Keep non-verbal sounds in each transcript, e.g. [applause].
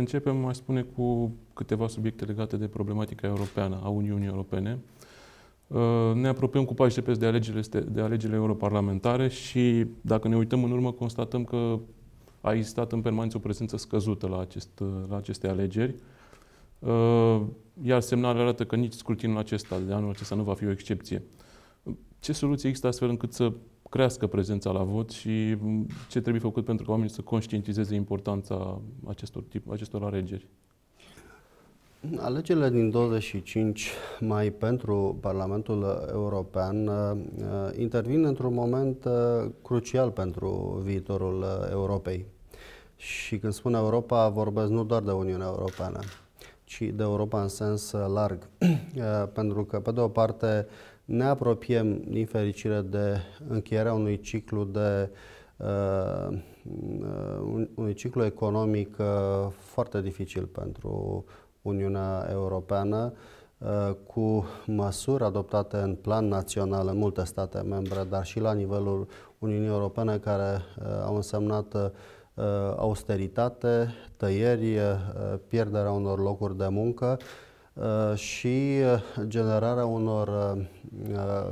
începem, mai spune, cu câteva subiecte legate de problematica europeană a Uniunii Europene. Uh, ne apropiem cu pași de alegerile, de alegerile europarlamentare și, dacă ne uităm în urmă, constatăm că a existat în permanență o prezență scăzută la, acest, la aceste alegeri. Uh, iar semnalele arată că nici scrutinul acesta de anul acesta nu va fi o excepție. Ce soluție există astfel încât să crească prezența la vot și ce trebuie făcut pentru ca oamenii să conștientizeze importanța acestor, tip, acestor alegeri? Alegerile din 25 mai pentru Parlamentul European uh, uh, intervin într-un moment uh, crucial pentru viitorul Europei. Și când spun Europa, vorbesc nu doar de Uniunea Europeană ci de Europa în sens uh, larg. [clears throat] Uh, pentru că, pe de o parte, ne apropiem, din fericire, de încheierea unui ciclu de uh, uh unui ciclu economic uh, foarte dificil pentru Uniunea Europeană uh, cu măsuri adoptate în plan național în multe state membre, dar și la nivelul Uniunii Europene, care uh, au însemnat uh, Uh, austeritate, tăieri, uh, pierderea unor locuri de muncă uh, și generarea unor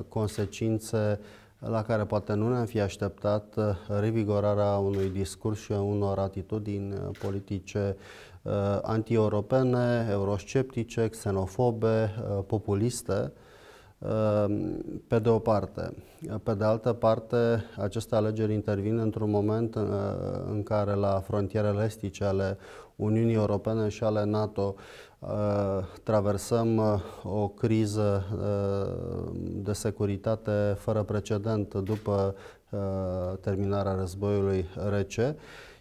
consecințe la care poate nu ne-am fi așteptat revigorarea unui discurs și unor atitudini politice antieuropene, eurosceptice, xenofobe, populiste, Ehm, pe de o parte. Pe de altă parte, aceste alegeri intervin într-un moment eh, în care la frontierele estice ale Uniunii Europene și ale NATO eh, traversăm eh, o criză de securitate fără precedent după terminarea războiului rece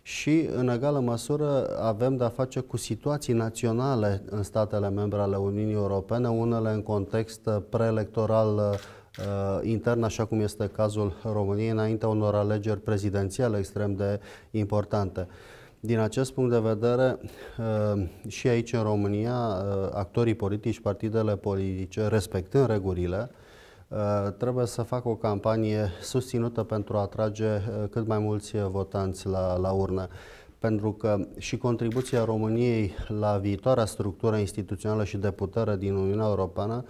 și, în egală măsură, avem de-a face cu situații naționale în statele membre ale Uniunii Europene, unele în context uh, preelectoral uh, uh, intern, așa cum este cazul României, înaintea unor alegeri prezidențiale extrem de importante. Din acest punct de vedere, și aici în România, actorii politici, partidele politice, respectând regulile, Uh, trebuie să facă o campanie susținută pentru a atrage uh, cât mai mulți uh, votanți la, la urnă pentru că și contribuția României la viitoarea structură instituțională și de putere din Uniunea Europeană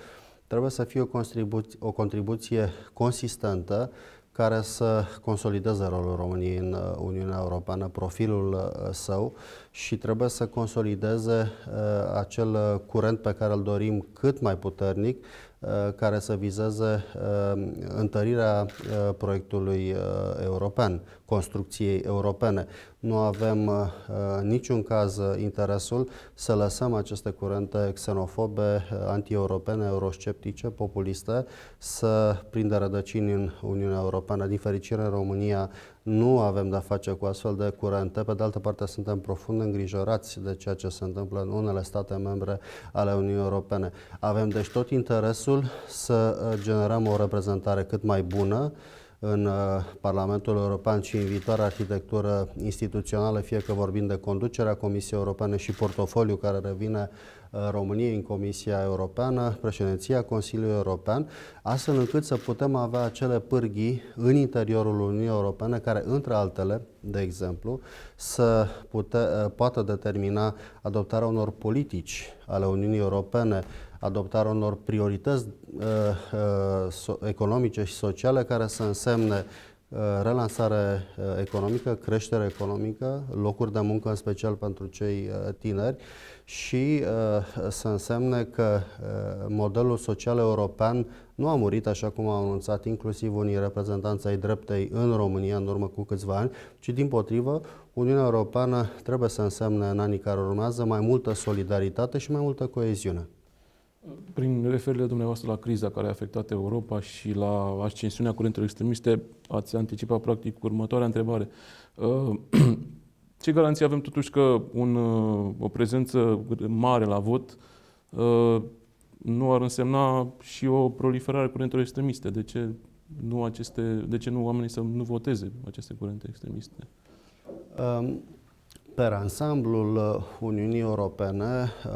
trebuie să fie o, contribu- o contribuție consistentă care să consolideze rolul României în Uniunea Europeană, profilul său și trebuie să consolideze acel curent pe care îl dorim cât mai puternic Uh, care să vizeze uh, întărirea uh, proiectului european, construcției europene. Nu avem niciun caz interesul să lăsăm aceste curente xenofobe, antieuropene, eurosceptice, populiste să prindă rădăcini în Uniunea Europeană. Din fericire, în România nu avem de-a face cu astfel de curente. Pe de altă parte, suntem profund îngrijorați de ceea ce se întâmplă în unele state membre ale Uniunii Europene. Avem deci tot interesul procesul să uh, generăm o reprezentare cât mai bună în uh, Parlamentul European și în viitoarea arhitectură instituțională, fie că vorbim de conducerea Comisiei Europene și portofoliu care revine uh, României în Comisia Europeană, președinția Consiliului European, astfel încât să putem avea acele pârghii în interiorul Uniunii Europene care, între altele, de exemplu, să pute, poată determina adoptarea unor politici ale Uniunii Europene adoptarea unor priorități uh, uh, economice și sociale care să însemne uh, relansare economică, creștere economică, locuri de muncă în special pentru cei tineri și să însemne că modelul social european nu a murit, așa cum au anunțat inclusiv unii reprezentanți ai dreptei în România în urmă cu câțiva ani, ci din potrivă, Uniunea Europeană trebuie să însemne în anii care urmează mai multă solidaritate și mai multă coeziune prin referirile dumneavoastră la criza care a afectat Europa și la ascensiunea curentelor extremiste, ați anticipat practic următoarea întrebare. [clears throat] Ce garanție avem totuși că un, uh, o prezență mare la vot uh, nu ar însemna și o proliferare curentelor extremiste? De ce nu, aceste, de ce nu oamenii să nu voteze aceste curente extremiste? Um, per ansamblul Uniunii Europene,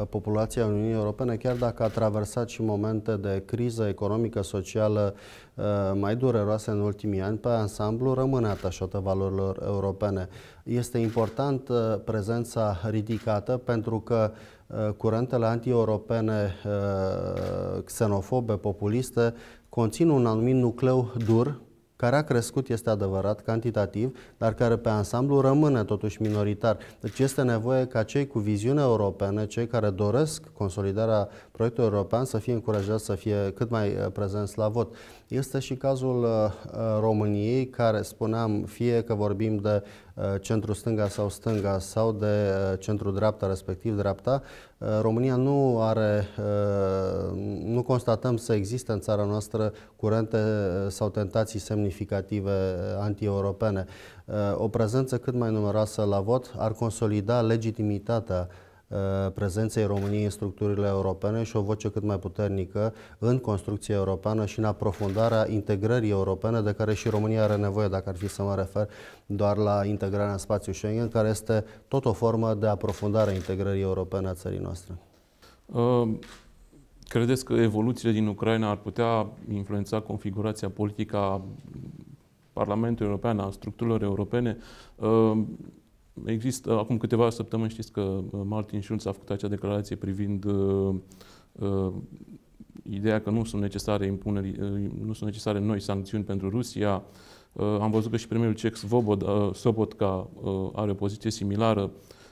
populația Uniunii Europene, chiar dacă a traversat și momente de criză economică, socială eh, mai dureroase în ultimii ani, pe ansamblu rămâne atașată valorilor europene. Este important eh, prezența ridicată pentru că eh, curentele anti-europene, xenofobe, populiste, conțin un anumit nucleu dur care a crescut, este adevărat, cantitativ, dar care pe ansamblu rămâne totuși minoritar. Deci este nevoie ca cei cu viziune europeană, cei care doresc consolidarea proiectului european să fie încurajați să fie cât mai eh, prezenți la vot. Este și cazul uh, uh, României, care spuneam, fie că vorbim de uh, centru stânga sau stânga sau de centru dreapta, respectiv dreapta, România nu are, nu constatăm să existe în țara noastră curente sau tentații semnificative anti-europene. O prezență cât mai numeroasă la vot ar consolida legitimitatea Uh, prezenței României în structurile europene și o voce cât mai puternică în construcția europeană și în aprofundarea integrării europene de care și România are nevoie, dacă ar fi să mă refer doar la integrarea în spațiul Schengen, care este tot o formă de aprofundare a integrării europene a țării noastre. Uh, credeți că evoluțiile din Ucraina ar putea influența configurația politică a Parlamentului European, a structurilor europene? Uh, Există, acum câteva săptămâni știți că uh, Martin Schulz a făcut acea declarație privind uh, uh, ideea că nu sunt necesare impuneri, uh, nu sunt necesare noi sancțiuni pentru Rusia. Uh, am văzut că și premierul cec Svobod, uh, Sobotka uh, are o poziție similară.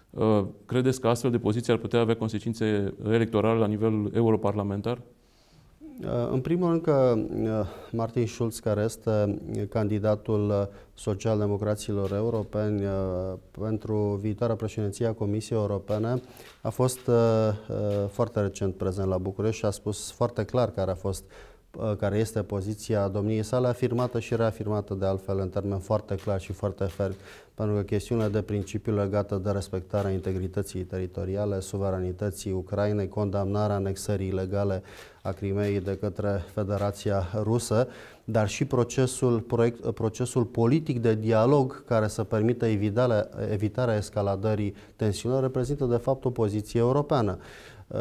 Uh, credeți că astfel de poziție ar putea avea consecințe electorale la nivel europarlamentar? Uh, în primul rând că uh, Martin Schulz, care este uh, candidatul social-democraților europeni pentru viitoarea președinție a Comisiei Europene, a fost foarte recent prezent la București și a spus foarte clar care a fost Uh, care este poziția domniei sale, afirmată și reafirmată de altfel în termen foarte clar și foarte ferm, pentru că chestiunea de principiu legată de respectarea integrității teritoriale, suveranității Ucrainei, condamnarea anexării ilegale a Crimeei de către Federația Rusă, dar și procesul, proiect, procesul politic de dialog care să permită evitarea, evitarea escaladării tensiunilor reprezintă de fapt o poziție europeană. Uh,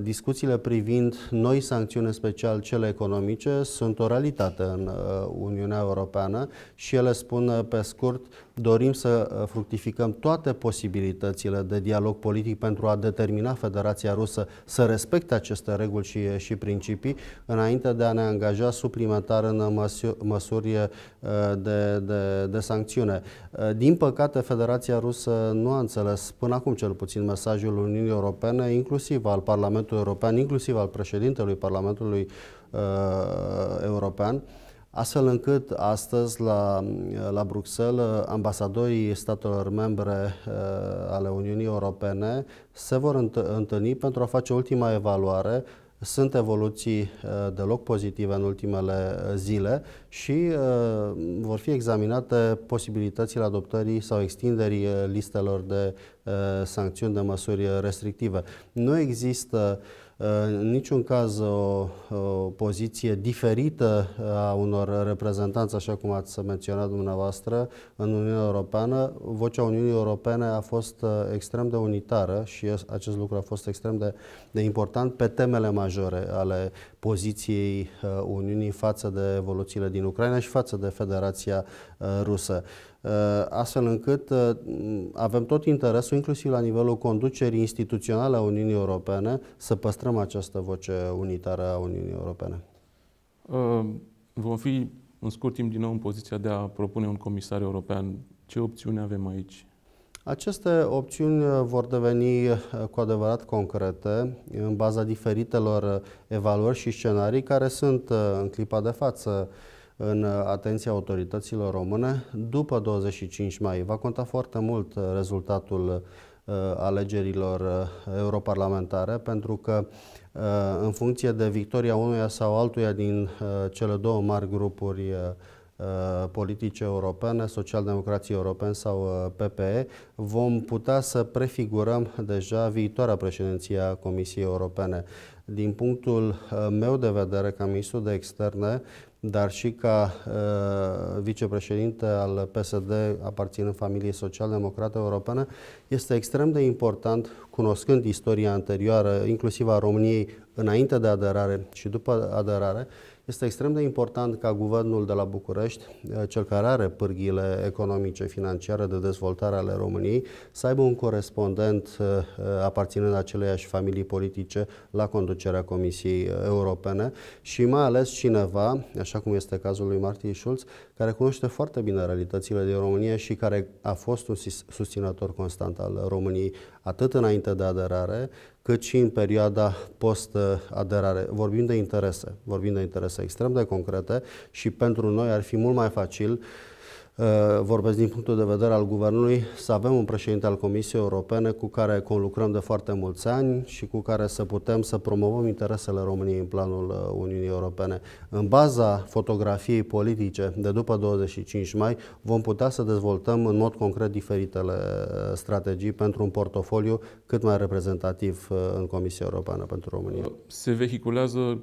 discuțiile privind noi sancțiuni, special cele economice, sunt o realitate în uh, Uniunea Europeană și ele spun uh, pe scurt dorim să uh, fructificăm toate posibilitățile de dialog politic pentru a determina Federația Rusă să respecte aceste reguli și, uh, și principii înainte de a ne angaja suplimentar în măsuri, măsuri uh, de, de, de sancțiune. Din păcate, Federația Rusă nu a înțeles până acum cel puțin mesajul Uniunii Europene, inclusiv al Parlamentului European, inclusiv al președintelui Parlamentului uh, European, astfel încât astăzi la, la Bruxelles ambasadorii statelor membre uh, ale Uniunii Europene se vor întâlni pentru a face ultima evaluare sunt evoluții eh, deloc pozitive în ultimele eh, zile și vor fi examinate posibilitățile adoptării sau extinderii listelor de sancțiuni de măsuri restrictive. Nu există uh, în niciun caz o, o poziție diferită a unor reprezentanți, așa cum ați menționat dumneavoastră, în Uniunea Europeană. Vocea Uniunii Europene a fost uh, extrem de unitară și acest lucru a fost extrem de, de important pe temele majore ale poziției uh, Uniunii față de evoluțiile din Ucraina și față de Federația uh, Rusă. Uh, astfel încât uh, avem tot interesul, inclusiv la nivelul conducerii instituționale a Uniunii Europene, să păstrăm această voce unitară a Uniunii Europene. Uh, vom fi în scurt timp din nou în poziția de a propune un comisar european. Ce opțiuni avem aici? Aceste opțiuni vor deveni cu adevărat concrete în baza diferitelor evaluări și scenarii care sunt în clipa de față în uh, atenția autorităților române. După 25 mai va conta foarte mult uh, rezultatul uh, alegerilor europarlamentare, pentru că în funcție de victoria unuia sau altuia din cele două mari grupuri politice europene, socialdemocrații europeni sau PPE, vom putea să prefigurăm deja viitoarea președinție a Comisiei Europene. Din punctul meu de vedere, ca ministru de externe, dar și ca uh, vicepreședinte al PSD aparținând familiei social democrată europeană, este extrem de important, cunoscând istoria anterioară, inclusiv a României, înainte de aderare și după aderare, uh, este extrem de important ca guvernul de la București, eh, cel care are pârghiile economice, financiare de dezvoltare ale României, să aibă un corespondent eh, eh, aparținând aceleiași familii politice la conducerea Comisiei Europene și mai ales cineva, așa cum este cazul lui Martin Schulz, care cunoaște foarte bine realitățile din România și care a fost un susținător constant al României atât înainte de aderare, cât și în perioada post-aderare. Vorbim de interese, vorbim de interese extrem de concrete și pentru noi ar fi mult mai facil uh, Uh, vorbesc din punctul de vedere al Guvernului, să avem un președinte al Comisiei Europene cu care conlucrăm de foarte mulți ani și cu care să putem să promovăm interesele României în planul uh, Uniunii Europene. În baza fotografiei politice de după 25 mai vom putea să dezvoltăm în mod concret diferitele uh, strategii pentru un portofoliu cât mai reprezentativ în Comisia Europeană pentru România. Se vehiculează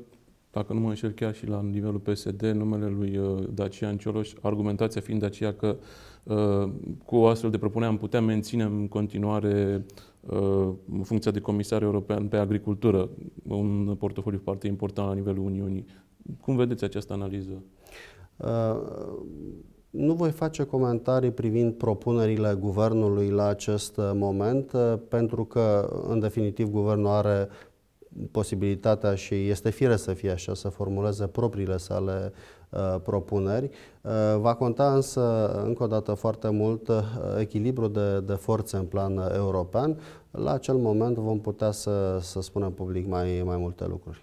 dacă nu mă înșel chiar și la nivelul PSD, numele lui uh, Dacian Cioloș, argumentația fiind aceea că uh, cu o astfel de propunere am putea menține în continuare uh, funcția de comisar european pe agricultură, un portofoliu foarte important la nivelul Uniunii. Cum vedeți această analiză? Uh, nu voi face comentarii privind propunerile guvernului la acest moment, pentru că, în definitiv, guvernul are posibilitatea și este fire să fie așa, să formuleze propriile sale uh, propuneri. Uh, va conta însă, încă o dată, foarte mult uh, echilibru de, de forțe în plan european. La acel moment vom putea să, să spunem public mai, mai multe lucruri.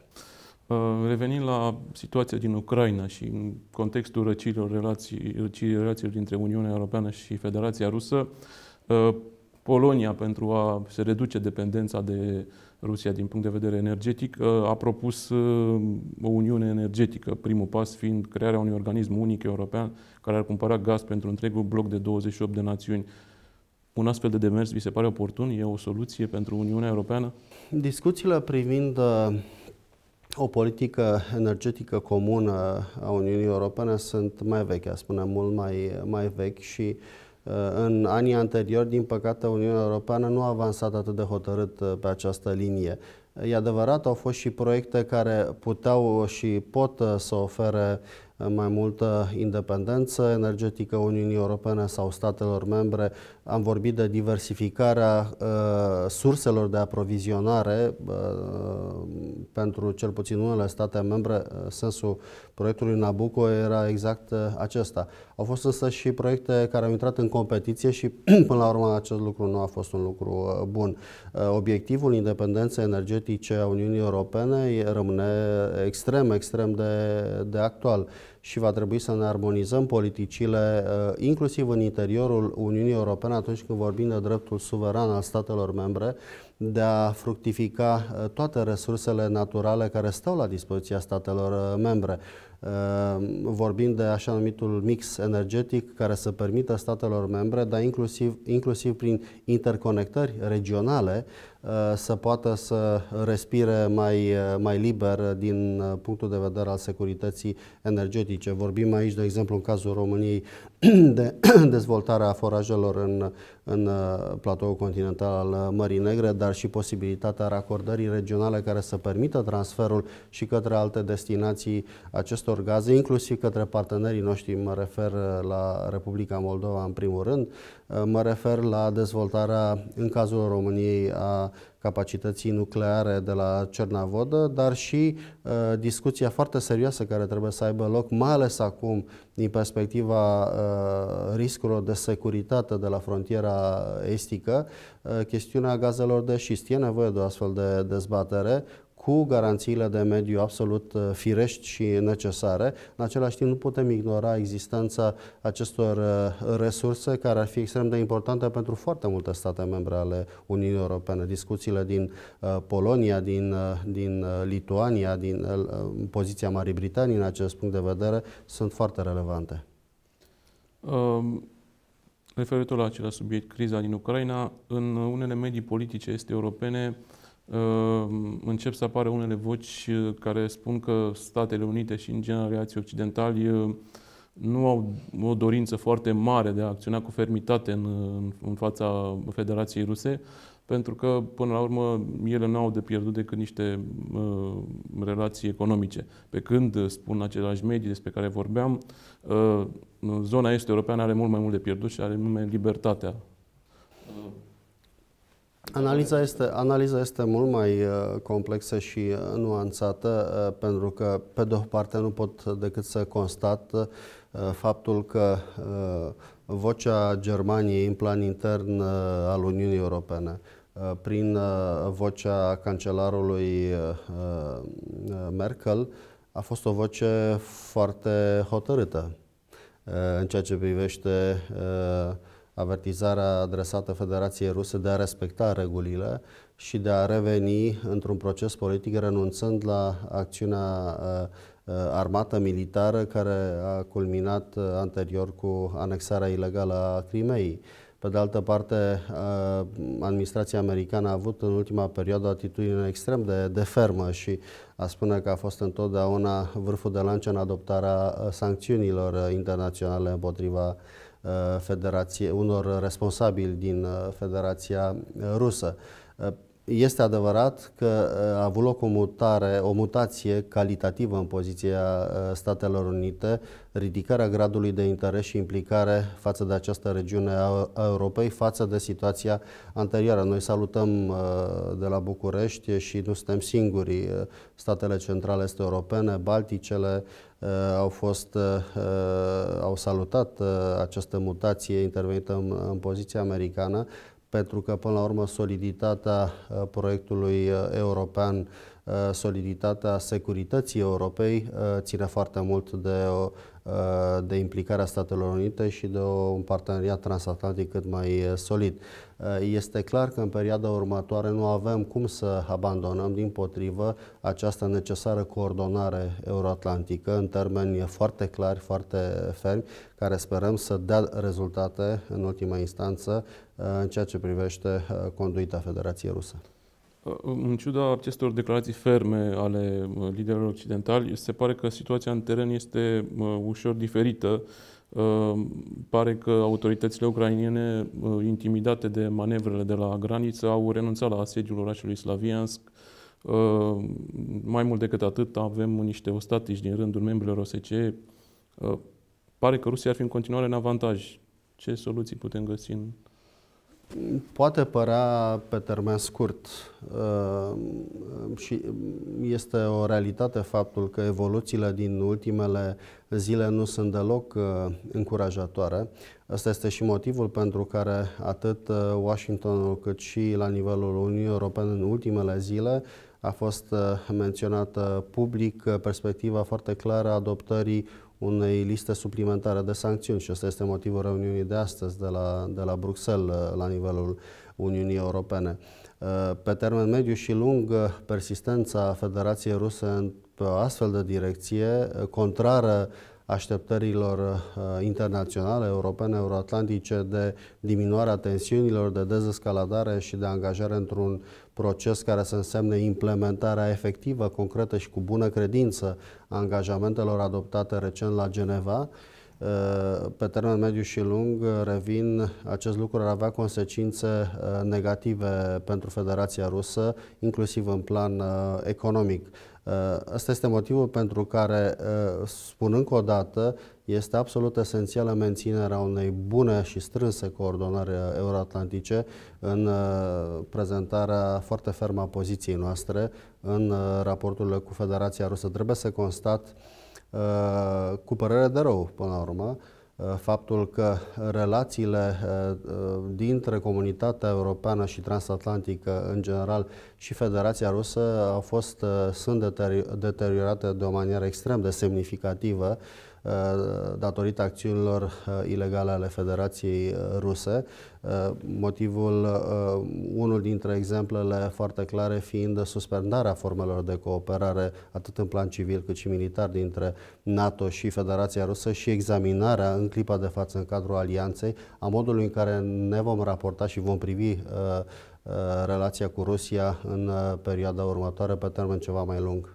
Uh, revenind la situația din Ucraina și în contextul răcirilor relații, relațiilor dintre Uniunea Europeană și Federația Rusă, uh, Polonia, pentru a se reduce dependența de Rusia din punct de vedere energetic, uh, a propus uh, o uniune energetică, primul pas fiind crearea unui organism unic european care ar cumpăra gaz pentru întregul bloc de 28 de națiuni. Un astfel de demers vi se pare oportun? E o soluție pentru Uniunea Europeană? Discuțiile privind uh, o politică energetică comună a Uniunii Europene sunt mai vechi, a spune, mult mai, mai vechi și uh, Uh, în anii anteriori, din păcate, Uniunea Europeană nu a avansat atât de hotărât uh, pe această linie. Uh, e adevărat, au fost și proiecte care puteau și pot să ofere mai multă independență energetică Uniunii Europene sau statelor membre. Am vorbit de diversificarea uh, surselor de aprovizionare uh, pentru cel puțin unele state membre, în sensul proiectul lui Nabucco era exact uh, acesta. Au fost însă și proiecte care au intrat în competiție și [clears throat] până la urmă acest lucru nu a fost un lucru uh, bun. Uh, obiectivul independenței energetice a Uniunii Europene rămâne extrem, extrem de, de actual și va trebui să ne armonizăm politicile, uh, inclusiv în interiorul Uniunii Europene, atunci când vorbim de dreptul suveran al statelor membre, de a fructifica uh, toate resursele naturale care stau la dispoziția statelor uh, membre. Ehm, vorbim de așa numitul mix energetic care să permită statelor membre, dar inclusiv, inclusiv prin interconectări regionale, ehm, să poată să respire mai, mai liber din eh, punctul de vedere al securității energetice. Vorbim aici, de exemplu, în cazul României, de [clears throat] dezvoltarea forajelor în, în uh, platoul continental al uh, Mării Negre, dar și posibilitatea racordării regionale care să permită transferul și către alte destinații acestor gaze, inclusiv către partenerii noștri, mă refer uh, la Republica Moldova în primul rând, Mă refer la dezvoltarea, în cazul României, a capacității nucleare de la Cernavodă, dar și uh, discuția foarte serioasă care trebuie să aibă loc, mai ales acum, din perspectiva uh, riscurilor de securitate de la frontiera estică, uh, chestiunea gazelor de șist. E nevoie de o astfel de dezbatere cu garanțiile de mediu absolut uh, firești și necesare. În același timp nu putem ignora existența acestor uh, resurse care ar fi extrem de importante pentru foarte multe state membre ale Uniunii Europene. Discuțiile din uh, Polonia, din, din Lituania, din poziția Marii Britanii în acest punct de vedere sunt foarte relevante. Um... Referitor la același subiect, criza din Ucraina, în unele medii politice este europene, uh, Ehm, încep să apară unele voci eh, care spun că Statele Unite și, în general, reații occidentali eh, nu au o dorință foarte mare de a acționa cu fermitate în, în fața Federației Ruse, pentru că, până la urmă, ele nu au de pierdut decât niște uh, relații economice. Pe când, spun același medii despre care vorbeam, uh, zona este europeană are mult mai mult de pierdut și are nume libertatea Analiza este, analiza este mult mai uh, complexă și uh, nuanțată uh, pentru că, pe de o parte, nu pot decât să constat faptul că vocea Germaniei în plan intern al Uniunii Europene prin vocea cancelarului Merkel a fost o voce foarte hotărâtă în ceea ce privește uh, avertizarea adresată Federației Ruse de a respecta regulile și de a reveni într-un proces politic renunțând la acțiunea uh, uh, armată militară care a culminat uh, anterior cu anexarea ilegală a Crimeei. Pe de altă parte, administrația americană a avut în ultima perioadă o atitudine extrem de, de fermă și a spune că a fost întotdeauna vârful de lance în adoptarea sancțiunilor internaționale împotriva uh, Uh, federație, unor responsabili din uh, Federația uh, Rusă. Este adevărat că a avut loc o mutare, o mutație calitativă în poziția Statelor Unite, ridicarea gradului de interes și implicare față de această regiune a Europei, față de situația anterioară. Noi salutăm de la București și nu suntem singuri statele centrale este europene, balticele, Uh, au, fost, uh, uh, au salutat această mutație intervenită în, în poziția americană, pentru că, până la urmă, soliditatea proiectului european, soliditatea securității Europei ține foarte mult de o Uh, de implicarea Statelor Unite și de un parteneriat transatlantic cât mai uh, solid. Uh, este clar că în perioada următoare nu avem cum să abandonăm, din potrivă, această necesară coordonare euroatlantică în termeni foarte clari, foarte fermi, care sperăm să dea rezultate în ultima instanță în ceea ce privește conduita Federației Rusă. În ciuda acestor declarații ferme ale uh, liderilor occidentali, se pare că situația în teren este uh, ușor diferită. Uh, pare că autoritățile ucrainene, intimidate de manevrele de la graniță, au renunțat la asediul orașului Slaviansk. Mai mult decât atât, avem niște ostatici din rândul membrilor OSCE. Pare că Rusia ar fi în continuare în avantaj. Ce soluții putem găsi în poate părea pe termen scurt uh, și este o realitate faptul că evoluțiile din ultimele zile nu sunt deloc uh, încurajatoare. Asta este și motivul pentru care atât uh, Washingtonul cât și la nivelul Uniunii Europene în ultimele zile a fost menționată public perspectiva foarte clară a adoptării unei liste suplimentare de sancțiuni și ăsta este motivul reuniunii de astăzi de la, de la Bruxelles uh, la nivelul Uniunii Europene. Uh, pe termen mediu și lung, uh, persistența Federației Ruse pe o astfel de direcție, contrară așteptărilor internaționale, europene, euroatlantice de diminuarea tensiunilor, de dezescaladare și de angajare într-un proces care să însemne implementarea efectivă, concretă și cu bună credință a angajamentelor adoptate recent la Geneva, uh, pe termen mediu și lung, uh, revin, acest lucru ar avea consecințe uh, negative pentru Federația Rusă, inclusiv în plan economic. Asta este motivul pentru care, spun o dată, este absolut esențială menținerea unei bune și strânse coordonare uh, euroatlantice în uh, prezentarea foarte fermă a poziției noastre în uh, raporturile cu Federația Rusă. Trebuie să constat cu părere de rău, până la urmă, faptul că relațiile dintre comunitatea europeană și transatlantică în general și Federația Rusă au fost, sunt deteriorate de o manieră extrem de semnificativă Uh, datorită acțiunilor uh, ilegale ale Federației uh, Ruse. Motivul, unul dintre exemplele foarte clare fiind suspendarea formelor de cooperare atât în plan civil cât și militar dintre NATO și Federația Rusă și examinarea în clipa de față în cadrul alianței a modului în care ne vom raporta și vom privi relația cu Rusia în perioada următoare pe termen ceva mai lung.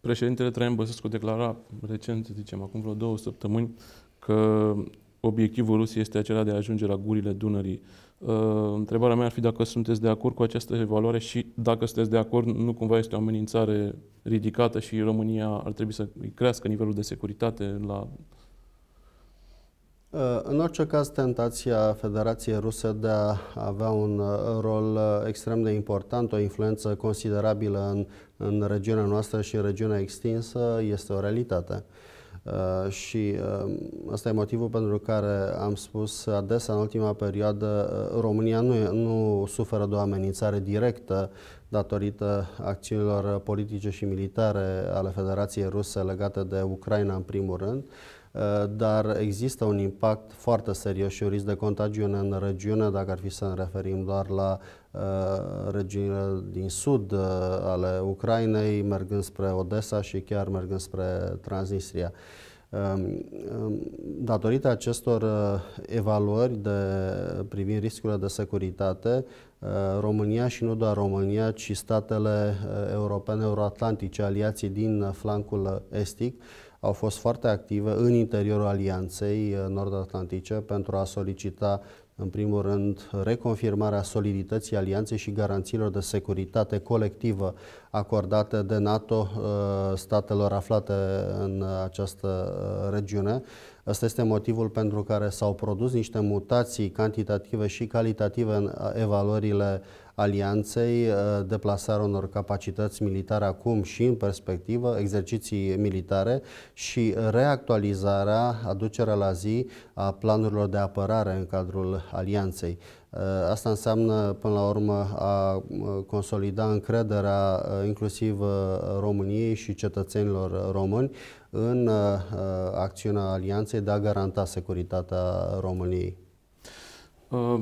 Președintele Traian Băsescu declara recent, zicem, acum vreo două săptămâni, că obiectivul Rusiei este acela de a ajunge la gurile Dunării. Uh, întrebarea mea ar fi dacă sunteți de acord cu această evaluare și dacă sunteți de acord, nu cumva este o amenințare ridicată și România ar trebui să crească nivelul de securitate la Uh, în orice caz, tentația Federației Ruse de a avea un uh, rol uh, extrem de important, o influență considerabilă în, în regiunea noastră și în regiunea extinsă, este o realitate. Uh, și uh, ăsta e motivul pentru care am spus adesea în ultima perioadă România nu, e, nu suferă de o amenințare directă datorită acțiunilor politice și militare ale Federației Ruse legate de Ucraina în primul rând, Eh, dar există un impact foarte serios și un risc de contagiune în regiune, dacă ar fi să ne referim doar la eh, regiunile din sud eh, ale Ucrainei, mergând spre Odessa și chiar mergând spre Transnistria. Ehm, ehm, datorită acestor evaluări de, privind riscurile de securitate, România și nu doar România, ci statele europene, euroatlantice, aliații din flancul estic, au fost foarte active în interiorul Alianței uh, Nord-Atlantice pentru a solicita în primul rând, reconfirmarea solidității alianței și garanțiilor de securitate colectivă acordate de NATO uh, statelor aflate în această uh, regiune. Asta este motivul pentru care s-au produs niște mutații cantitative și calitative în evaluările alianței, uh, deplasarea unor capacități militare acum și în perspectivă, exerciții militare și reactualizarea, aducerea la zi a planurilor de apărare în cadrul alianței. Uh, asta înseamnă, până la urmă, a uh, consolida încrederea inclusiv României și cetățenilor români în acțiunea alianței de a garanta securitatea României. Uh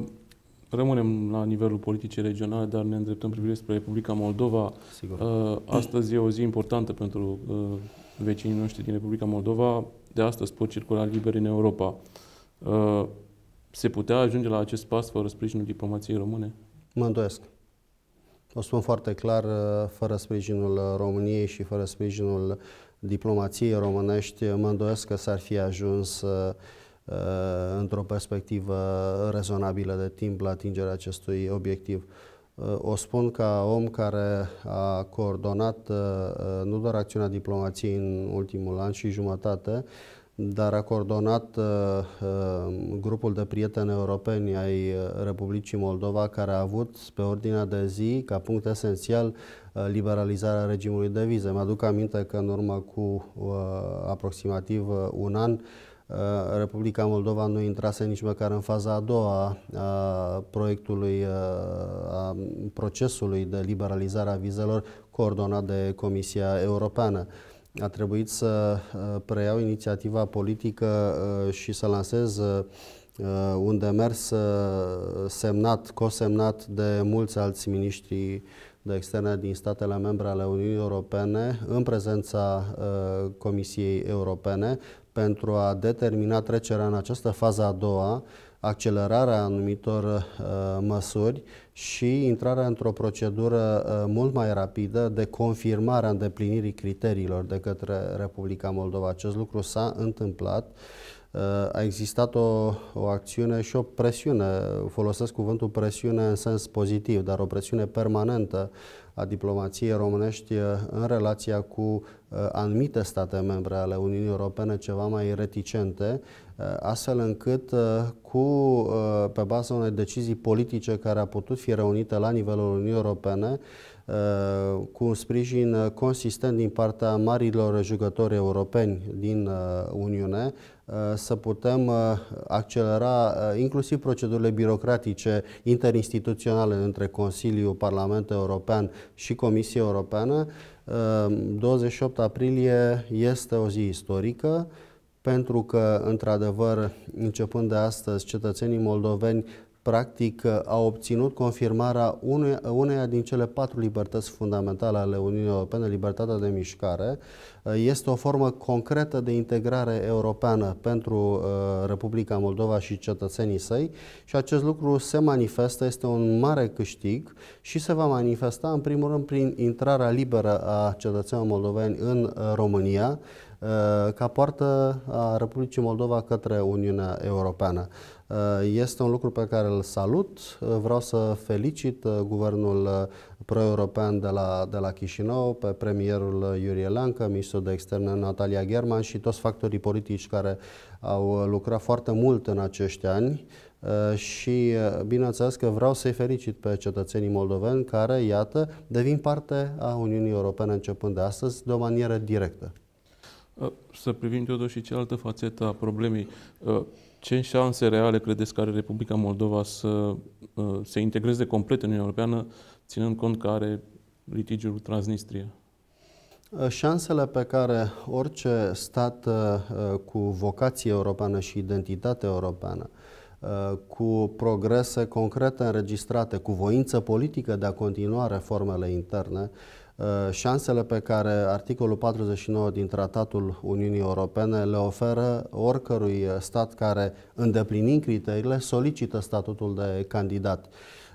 rămânem la nivelul politicii regionale, dar ne îndreptăm privirea spre Republica Moldova. Sigur. Uh, astăzi e o zi importantă pentru uh, vecinii noștri din Republica Moldova. De astăzi pot circula liber în Europa. Uh, se putea ajunge la acest pas fără sprijinul diplomației române? Mă îndoiesc. O spun foarte clar, fără sprijinul României și fără sprijinul diplomației românești, mă îndoiesc că s-ar fi ajuns uh, Uh, într-o perspectivă rezonabilă de timp la atingerea acestui obiectiv. Uh, o spun ca om care a coordonat uh, nu doar acțiunea diplomației în ultimul an și jumătate, dar a coordonat uh, grupul de prieteni europeni ai Republicii Moldova, care a avut pe ordinea de zi, ca punct esențial, liberalizarea regimului de vize. Mi-aduc aminte că în urmă cu uh, aproximativ un an, uh, Uh, Republica Moldova nu intrase nici măcar în faza a doua a proiectului, uh, a procesului de liberalizare a vizelor coordonat de Comisia Europeană a trebuit să uh, preiau inițiativa politică și să lansez un demers semnat, cosemnat de mulți alți miniștri de externe din statele membre ale Uniunii Europene în prezența Comisiei Europene pentru a determina trecerea în această fază a doua, accelerarea anumitor uh, măsuri și intrarea într-o procedură uh, mult mai rapidă de confirmare a îndeplinirii criteriilor de către Republica Moldova. Acest lucru s-a întâmplat. Uh, Eh, a existat o, o acțiune și o presiune, folosesc cuvântul presiune în sens pozitiv, dar o presiune permanentă a diplomației românești eh, în relația cu eh, anumite state membre ale Uniunii Europene ceva mai reticente, astfel încât cu, pe baza unei decizii politice care a putut fi reunite la nivelul Uniunii Europene, cu un sprijin consistent din partea marilor jucători europeni din Uniune, Uh, să putem uh, accelera uh, inclusiv procedurile birocratice interinstituționale între Consiliul, Parlamentul European și Comisia Europeană. 28 aprilie este o zi istorică pentru că, într-adevăr, începând de astăzi, cetățenii moldoveni practic a obținut confirmarea uneia din cele patru libertăți fundamentale ale Uniunii Europene, libertatea de mișcare. Este o formă concretă de integrare europeană pentru uh, Republica Moldova și cetățenii săi și acest lucru se manifestă, este un mare câștig și se va manifesta în primul rând prin intrarea liberă a cetățenilor moldoveni în uh, România, uh, ca poartă a Republicii Moldova către Uniunea Europeană. Uh, este un lucru pe care îl salut. Uh, vreau să felicit uh, guvernul pro-european de la, de la Chișinău, pe premierul Iurie Lancă, ministrul de externe Natalia German și toți factorii politici care au lucrat foarte mult în acești ani și bineînțeles că vreau să-i felicit pe cetățenii moldoveni care, iată, devin parte a Uniunii Europene începând de astăzi de o manieră directă. Să privim totuși și cealaltă fațetă a problemei ce șanse reale credeți că are Republica Moldova să uh, se integreze complet în Uniunea Europeană, ținând cont că are litigiul Transnistria? Uh, șansele pe care orice stat uh, cu vocație europeană și identitate europeană, cu progrese concrete înregistrate, cu voință politică de a continua reformele interne, Eh, șansele pe care articolul 49 din Tratatul Uniunii Europene le oferă oricărui stat care, îndeplinind criteriile, solicită statutul de candidat.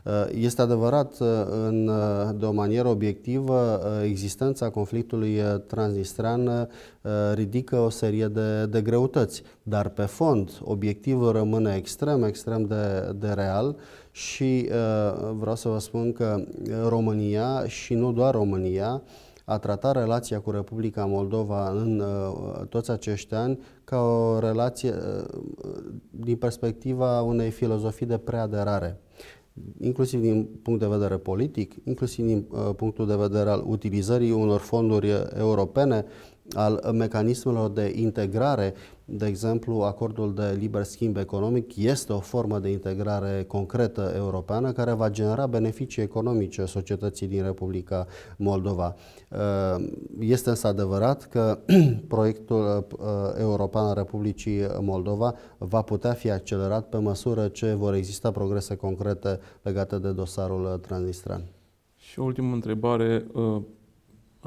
Eh, este adevărat, eh, în, de o manieră obiectivă, existența conflictului transnistrean ridică o serie de, de greutăți, dar pe fond obiectivul rămâne extrem, extrem de, de real și uh, vreau să vă spun că uh, România și nu doar România a tratat relația cu Republica Moldova în uh, toți acești ani ca o relație uh, din perspectiva unei filozofii de preaderare inclusiv din punct de vedere politic, inclusiv din uh, punctul de vedere al utilizării unor fonduri uh, europene al mecanismelor de integrare, de exemplu, acordul de liber schimb economic este o formă de integrare concretă europeană care va genera beneficii economice societății din Republica Moldova. Uh, este însă adevărat că [clears throat] proiectul uh, european al Republicii Moldova va putea fi accelerat pe măsură ce vor exista progrese concrete legate de dosarul transnistrean. Și o ultimă întrebare uh,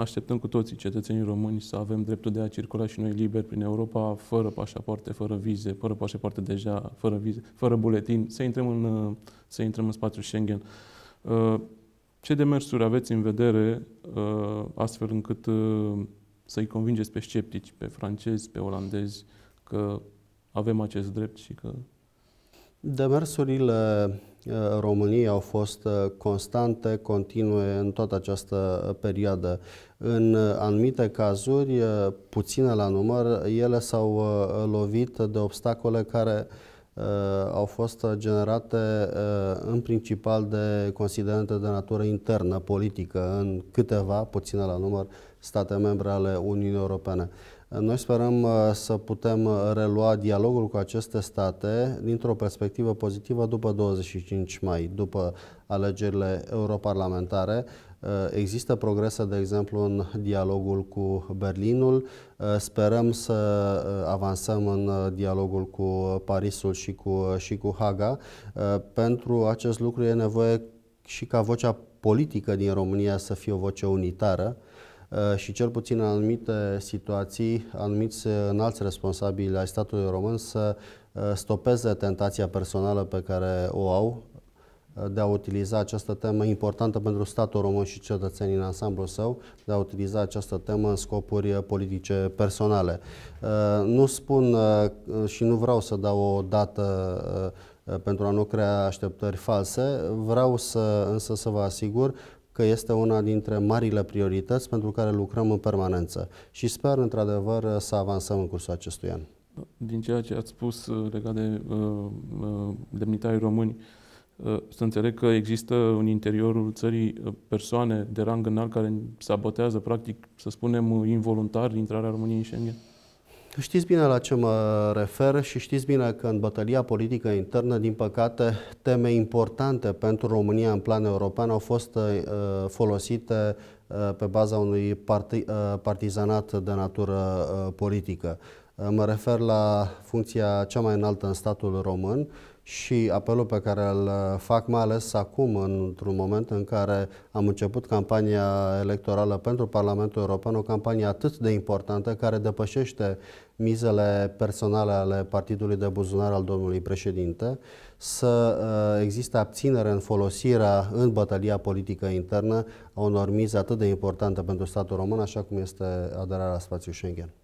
așteptăm cu toții cetățenii români să avem dreptul de a circula și noi liber prin Europa, fără pașapoarte, fără vize, fără pașapoarte deja, fără vize, fără buletin, să intrăm în, să intrăm în spațiul Schengen. Uh, ce demersuri aveți în vedere uh, astfel încât uh, să-i convingeți pe sceptici, pe francezi, pe olandezi, că avem acest drept și că Demersurile uh, României au fost uh, constante, continue în toată această uh, perioadă. În anumite cazuri, puține la număr, ele s-au lovit de obstacole care au fost generate în principal de considerente de natură internă, politică, în câteva, puține la număr, state membre ale Uniunii Europene. Noi sperăm uh, să putem uh, relua dialogul cu aceste state dintr-o perspectivă pozitivă după 25 mai, după alegerile europarlamentare. Uh, există progrese, de exemplu, în dialogul cu Berlinul. Sperăm să avansăm în dialogul cu Parisul și cu, și cu Haga. Pentru acest lucru e nevoie și ca vocea politică din România să fie o voce unitară Uh, și cel puțin în anumite situații, anumiți uh, înalți responsabili ai statului român să uh, stopeze tentația personală pe care o au de a utiliza această temă importantă pentru statul român și cetățenii în ansamblu său, de a utiliza această temă în scopuri politice personale. Nu spun și nu vreau să dau o dată pentru a nu crea așteptări false, vreau să, însă să vă asigur că este una dintre marile priorități pentru care lucrăm în permanență și sper într-adevăr să avansăm în cursul acestui an. Da, din ceea ce ați spus uh, legat de uh, uh, demnitarii români, uh, să înțeleg că există în interiorul țării uh, persoane de rang înalt care sabotează, practic, să spunem, involuntar intrarea României în Schengen? Știți bine la ce mă refer și știți bine că în bătălia politică internă, din păcate, teme importante pentru România în plan european au fost uh, folosite uh, pe baza unui parti, uh, partizanat de natură uh, politică. Uh, mă refer la funcția cea mai înaltă în statul român și apelul pe care îl uh, fac mai ales acum, într-un moment în care am început campania electorală pentru Parlamentul European, o campanie atât de importantă care depășește uh, mizele personale ale Partidului de Buzunar al domnului președinte, să uh, existe abținere în folosirea în bătălia politică internă a unor mize atât de importante pentru statul român, așa cum este aderarea la spațiul Schengen.